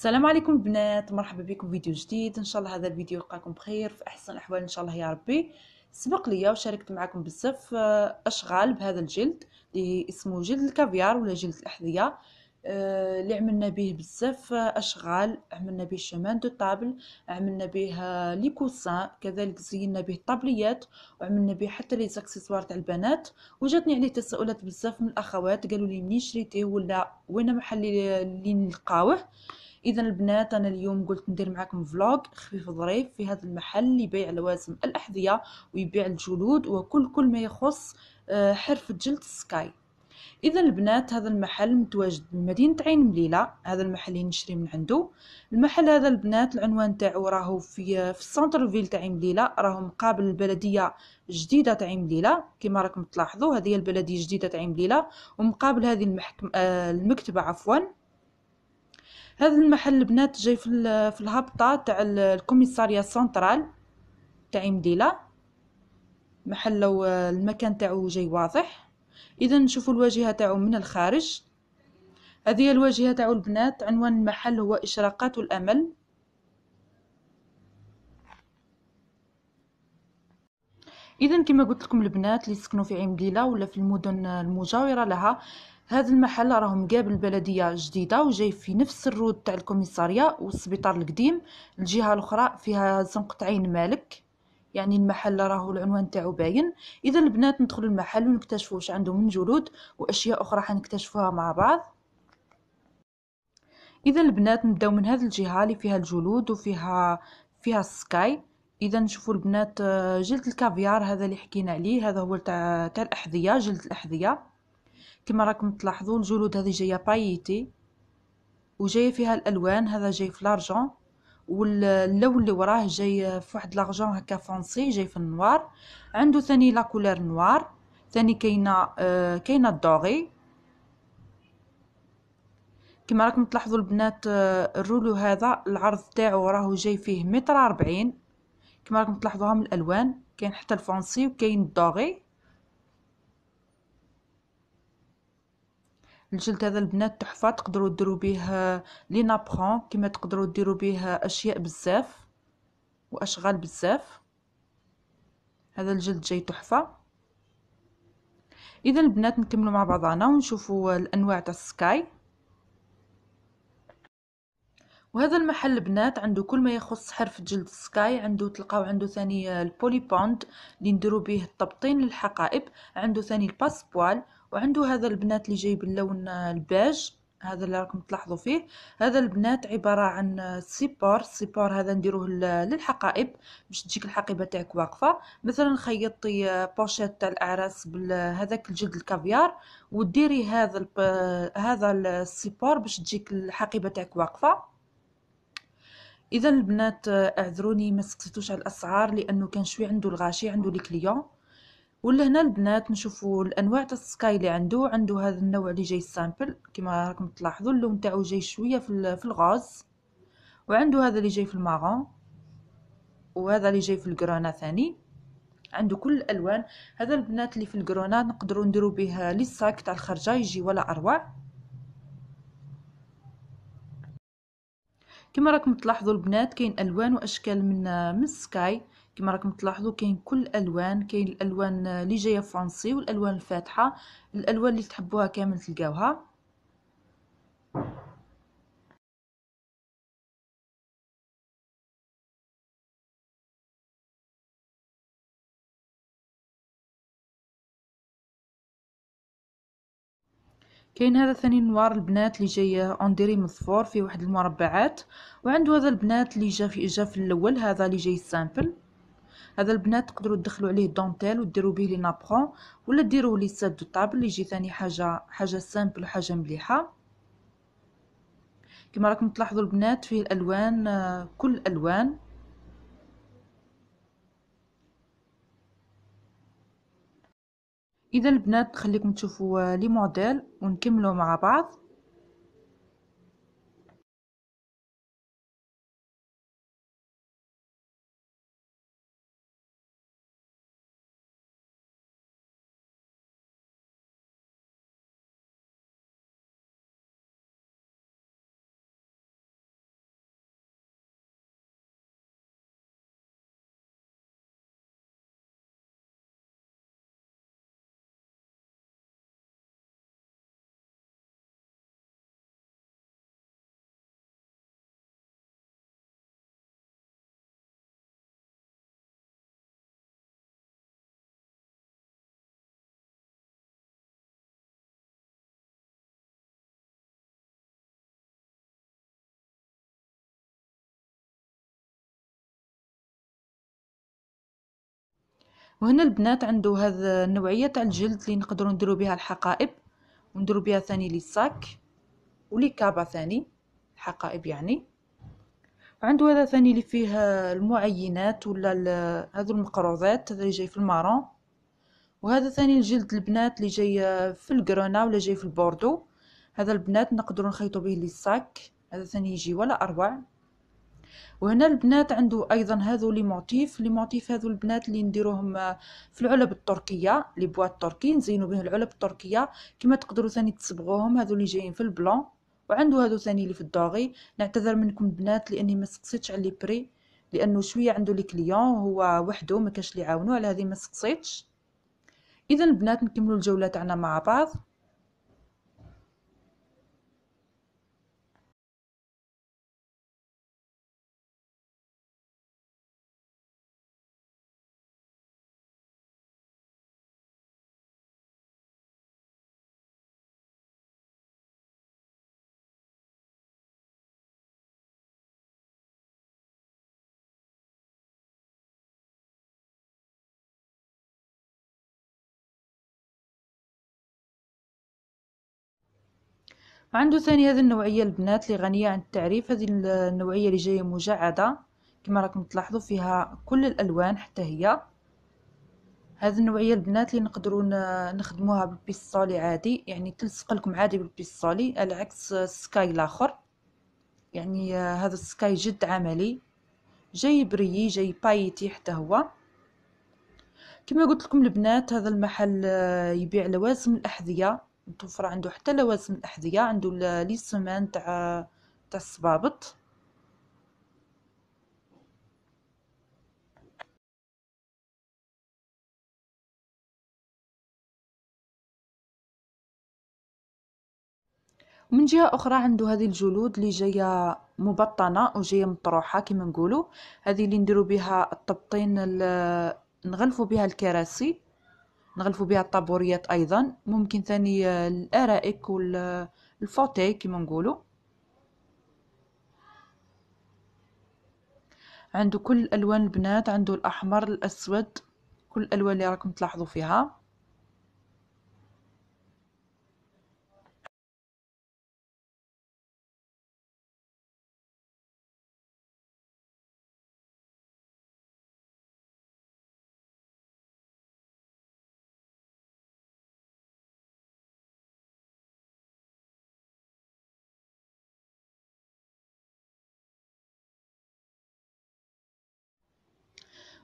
السلام عليكم البنات مرحبا بكم فيديو جديد ان شاء الله هذا الفيديو يلقاكم بخير في احسن الاحوال ان شاء الله يا ربي سبق ليا وشاركت معكم بزاف آه، اشغال بهذا الجلد اللي اسمه جلد الكافيار ولا جلد الاحذيه آه، اللي عملنا به بزاف آه، اشغال عملنا به شمان دو طابل عملنا به لي كوسان كذلك زينا به الطابليات وعملنا به حتى لي زاكسيسوار تاع البنات وجاتني عليه تساؤلات بزاف من الاخوات قالوا لي منين شريتيه ولا وين محل اللي نلقاوه اذا البنات انا اليوم قلت ندير معكم فلوج خفيف ظريف في هذا المحل يبيع لوازم الاحذيه ويبيع الجلود وكل كل ما يخص آه، حرف جلد سكاي اذا البنات هذا المحل متواجد بمدينه عين مليله هذا المحل اللي نشري من عنده المحل هذا البنات العنوان تاعو راهو في في السنتر فيل تاع عين مليله راهو مقابل البلديه الجديده تاع عين مليله كما راكم تلاحظوا هذه البلديه الجديده تاع عين مليله ومقابل هذه المحكم آه المكتبه عفوا هذا المحل البنات جاي في, في الهبطه تاع الكوميساريا سنترال تاع مديله محل لو آه، المكان تاعو جاي واضح اذا نشوفوا الواجهه تاعو من الخارج هذه الواجهه تاعو البنات عنوان المحل هو اشراقات الامل اذا كما قلت لكم البنات اللي يسكنوا في عين ولا في المدن المجاوره لها هذا المحل راه مقابل بلديه جديده وجاي في نفس الرود تاع الكوميساريه والسبيطار القديم الجهه الاخرى فيها زنقة عين مالك يعني المحل راهو العنوان تاعو باين اذا البنات ندخلوا المحل ونكتشفوا واش عنده من جلود واشياء اخرى حنكتشفوها مع بعض اذا البنات نبداو من هذه الجهه اللي فيها الجلود وفيها فيها السكاي اذا نشوفوا البنات آه، جلد الكافيار هذا اللي حكينا عليه هذا هو تاع الاحذيه جلد الاحذيه كما راكم تلاحظون الجلود هذه جايه بايتي وجايه فيها الالوان هذا جاي في لارجون واللون اللي وراه جاي في واحد لارجون هكا فونسي جاي في النوار عنده ثاني لا كولير نوار ثاني كاينه آه، كاينه الدوغي كما راكم تلاحظوا البنات آه، الرولو هذا العرض تاعو راهو جاي فيه متر 40 كما راكم تلاحظوها من الالوان كاين حتى الفونسي وكاين الدوغي الجلد هذا البنات تحفه تقدروا ديروا به لي نابرون كما تقدروا ديروا به اشياء بزاف واشغال بزاف هذا الجلد جاي تحفه اذا البنات نكملوا مع بعضنا ونشوفوا الانواع تاع السكاي وهذا المحل البنات عنده كل ما يخص حرف جلد سكاي عنده تلقاو عنده ثاني البولي بوند اللي نديرو به التبطين للحقائب عنده ثاني الباسبوال وعنده هذا البنات اللي جاي باللون الباج هذا اللي راكم تلاحظوا فيه هذا البنات عباره عن سيبار السيبار هذا نديروه للحقائب باش تجيك الحقيبه تاعك واقفه مثلا خيطي بوشيت تاع الاعراس بهذاك الجلد الكافيار وديري هذا هذا السيبار باش تجيك الحقيبه تاعك واقفه اذا البنات اعذروني ما سقسيتوش على الاسعار لانه كان شوي عنده الغاشي عنده لي كليون ولهنا البنات نشوفوا الانواع تاع السكاي اللي عنده عنده هذا النوع اللي جاي سامبل كما راكم تلاحظوا اللون تاعو جاي شويه في في الغاز وعنده هذا اللي جاي في المارون وهذا اللي جاي في الكرونا ثاني عنده كل الالوان هذا البنات اللي في الكرونا نقدروا نديروا به للساك تاع الخرجه يجي ولا اروع كما راكم تلاحظوا البنات كاين الوان واشكال من من السكاي كما راكم تلاحظوا كاين كل الالوان كاين الالوان اللي جايه فرنسي والالوان الفاتحه الالوان اللي تحبوها كامل تلقاوها كاين هذا ثاني نوار البنات اللي جاي اونديري مصفور في واحد المربعات وعندو هذا البنات اللي جا في جا في الاول هذا اللي جاي سامبل هذا البنات تقدروا تدخلوا عليه دونتيل وديروا به لي نابخون ولا ديروه لي ساد دو طابل اللي يجي ثاني حاجه حاجه سامبل وحاجه مليحه كما راكم تلاحظوا البنات فيه الالوان آه، كل الالوان اذا البنات خليكم تشوفوا لي موديل ونكملوا مع بعض وهنا البنات عنده هاد النوعيه تاع الجلد اللي نقدروا نديروا بها الحقائب ونديروا بها ثاني لي ساك ولي كابا ثاني الحقائب يعني وعنده هذا ثاني اللي فيه المعينات ولا هذو المقروضات هذا اللي جاي في المارون وهذا ثاني الجلد البنات اللي جاي في الكرونا ولا جاي في البوردو هذا البنات نقدروا نخيطوا به لي ساك هذا ثاني يجي ولا اروع وهنا البنات عنده ايضا هذو لي موتيف لي موتيف هذو البنات اللي نديروهم آه، في العلب التركيه لي بواط تركي نزينو به العلب التركيه كما تقدروا ثاني تصبغوهم هذو اللي جايين في البلون وعنده هذو ثاني اللي في الدوغي نعتذر منكم البنات لاني ما سقسيتش على لي بري لانه شويه عنده لي كليون وهو وحده ما كاش لي يعاونو على هذه ما سقسيتش اذا البنات نكملوا الجوله تاعنا مع بعض عنده ثاني هذه النوعية البنات اللي غنية عن التعريف هذه النوعية اللي جاية مجعدة كما راكم تلاحظوا فيها كل الألوان حتى هي هذه النوعية البنات اللي نقدروا نخدموها بالبيستولي عادي يعني تلصق لكم عادي بالبيستولي على عكس السكاي الآخر يعني آه، هذا السكاي جد عملي جاي بريي جاي بايتي حتى هو كما قلت لكم البنات هذا المحل آه، يبيع لوازم الأحذية متوفر عنده حتى لوازم الأحذية عنده لي سومان تاع تاع الصبابط ومن جهه اخرى عنده هذه الجلود اللي جايه مبطنه وجايه مطروحه كما نقولوا هذه اللي نديرو بها الطبطين نغلفوا بها الكراسي نغلفوا بها الطابوريات ايضا ممكن ثاني آه، الارائك والفوتي آه، كما نقولوا عنده كل الالوان البنات عنده الاحمر الاسود كل الالوان اللي راكم تلاحظوا فيها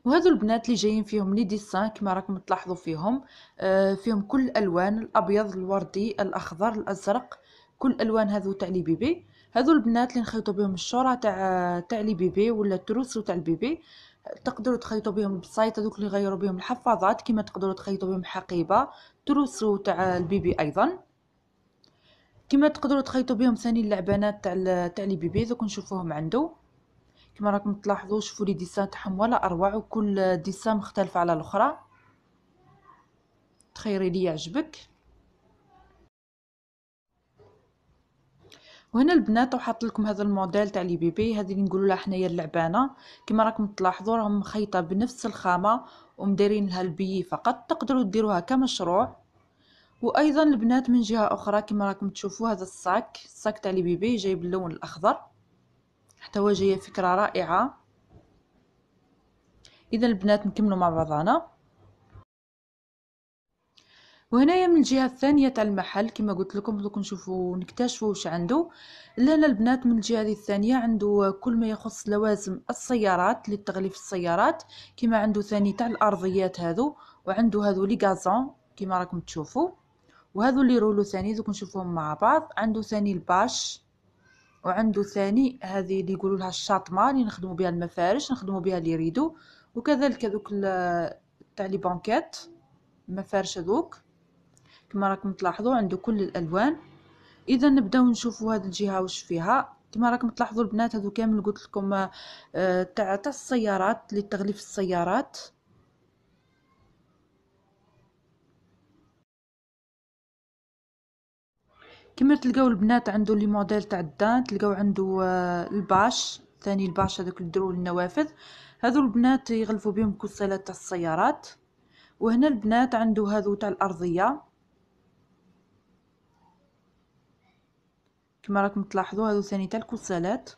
وهذو البنات اللي جايين فيهم لي ديسان كما راكم تلاحظوا فيهم آه، فيهم كل الالوان الابيض الوردي الاخضر الازرق كل الالوان هذو تاع لي بيبي هذو البنات اللي نخيطوا بهم الشوره تاع تاع لي بيبي ولا التروسو تاع البيبي تقدروا تخيطوا بهم البسايط هذوك اللي غيروا بهم الحفاضات كما تقدروا تخيطوا بهم حقيبه تروسو تاع البيبي ايضا كما تقدروا تخيطوا بهم ثاني اللعبانات تاع تاع لي بيبي دوك نشوفوهم عنده كما راكم تلاحظوا شوفوا لي ديسان تاعهم ولا اروع وكل ديسان مختلفه على الاخرى تخيري لي يعجبك وهنا البنات وحاط لكم هذا الموديل تاع لي بيبي هذه اللي نقولوا لها حنايا اللعبانه كما راكم تلاحظوا راهم مخيطه بنفس الخامه ومديرين لها البي فقط تقدروا ديروها كمشروع وايضا البنات من جهه اخرى كما راكم تشوفوا هذا الساك الساك تاع لي بيبي جايب اللون الاخضر حتى فكرة رائعة اذا البنات نكملوا مع بعضنا وهنايا من الجهه الثانيه تاع المحل كما قلت لكم دوك نشوفوا نكتشفوا واش عنده لا البنات من الجهه الثانيه عنده كل ما يخص لوازم السيارات للتغليف السيارات كما عنده ثاني تاع الارضيات هذو وعنده هذو لي غازون كما راكم تشوفوا وهذو لي رولو ثاني دوك نشوفوهم مع بعض عنده ثاني الباش وعنده ثاني هذه اللي يقولوا لها الشاطمه اللي نخدموا بها المفارش نخدموا بها لي ريدو وكذلك هذوك تاع لي بانكيت المفارش هذوك كما راكم تلاحظوا عنده كل الالوان اذا نبداو نشوفوا هذه الجهه واش فيها كما راكم تلاحظوا البنات هذو كامل قلت لكم آه، تاع تاع السيارات لتغليف السيارات كما تلقاو البنات عنده لي موديل تاع الدان تلقاو عنده آه، الباش ثاني الباش هذوك اللي دروه النوافذ هذو البنات يغلفوا بهم كسالات تاع السيارات وهنا البنات عنده هذو تاع الارضيه كما راكم تلاحظوا هذو ثاني تاع الكسالات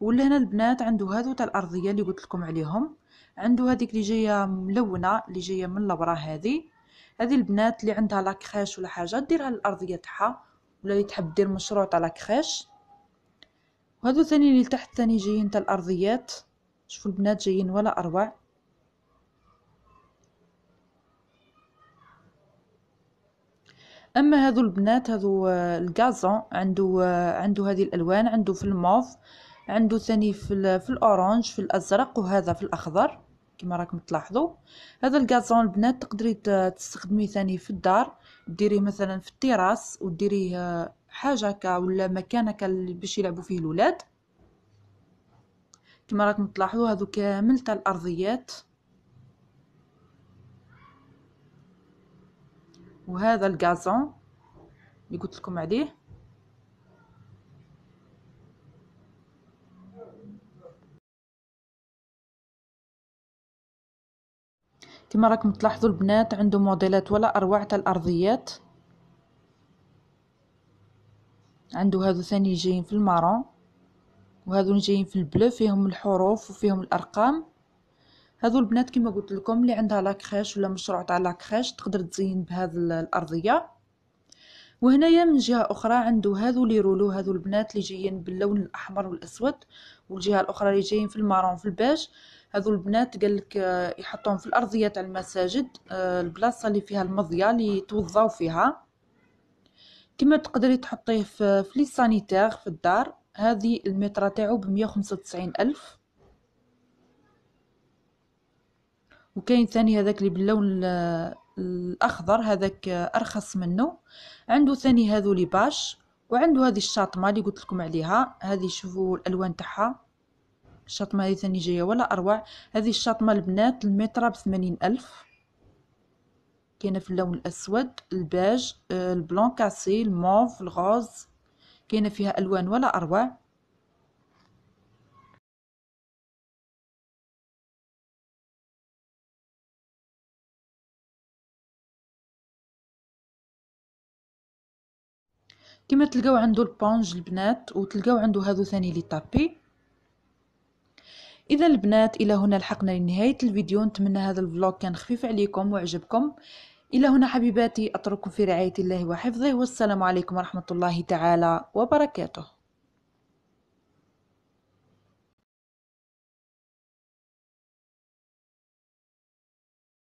ولا هنا البنات عنده هذو تاع الارضيه اللي قلت لكم عليهم عنده هذيك اللي جايه ملونه اللي جايه من لورا هذه هذه البنات اللي عندها لاكريش ولا حاجه ديرها الارضيه تاعها ولا تحب دير مشروع تاع لاكريش وهذو ثاني اللي تحت ثاني جايين تاع الارضيات شوفوا البنات جايين ولا اروع اما هذو البنات هذو آه، الكازون عنده آه، عنده هذه الالوان عنده في الموف عنده ثاني في في الاورانج في الازرق وهذا في الاخضر كما راكم تلاحظوا هذا الكازون البنات تقدري تستخدميه ثاني في الدار ديريه مثلا في التراس وديريه حاجه هكا ولا مكان هكا باش يلعبوا فيه الولاد كما راكم تلاحظوا هذو كامل تاع الارضيات وهذا الكازون اللي قلت لكم عليه كما راكم تلاحظوا البنات عنده موديلات ولا اروع تاع الارضيات عنده هادو ثاني جايين في المارون وهادو جايين في البلو فيهم الحروف وفيهم الارقام هادو البنات كما قلت لكم اللي عندها لاكريش ولا مشروع تاع لاكريش تقدر تزين بهذا الارضيه وهنايا من جهه اخرى عنده هادو لي رولو هادو البنات اللي جايين باللون الاحمر والاسود والجهه الاخرى اللي جايين في المارون في البيج هذو البنات قال لك آه، يحطوهم في الارضيه تاع المساجد آه، البلاصه اللي فيها المضيه اللي يتوضاو فيها كما تقدري تحطيه في في لي سانيتير في الدار هذه المترة تاعو ب وتسعين الف وكاين ثاني هذاك اللي باللون الاخضر هذاك ارخص منه عنده ثاني هذو لي باش وعنده هذه الشاطمه اللي قلت لكم عليها هذه شوفوا الالوان تاعها الشاطمة هذه ثاني جاية ولا أروع هذه الشاطمة البنات المترة بثمانين ألف كاينة في اللون الأسود الباج آه، البلون كاسي الموف الغوز كاينة فيها ألوان ولا أروع كما تلقاو عنده البونج البنات وتلقاو عنده هادو ثاني لي طابي اذا البنات الى هنا لحقنا لنهايه الفيديو نتمنى هذا الفلوج كان خفيف عليكم وعجبكم الى هنا حبيباتي اترككم في رعايه الله وحفظه والسلام عليكم ورحمه الله تعالى وبركاته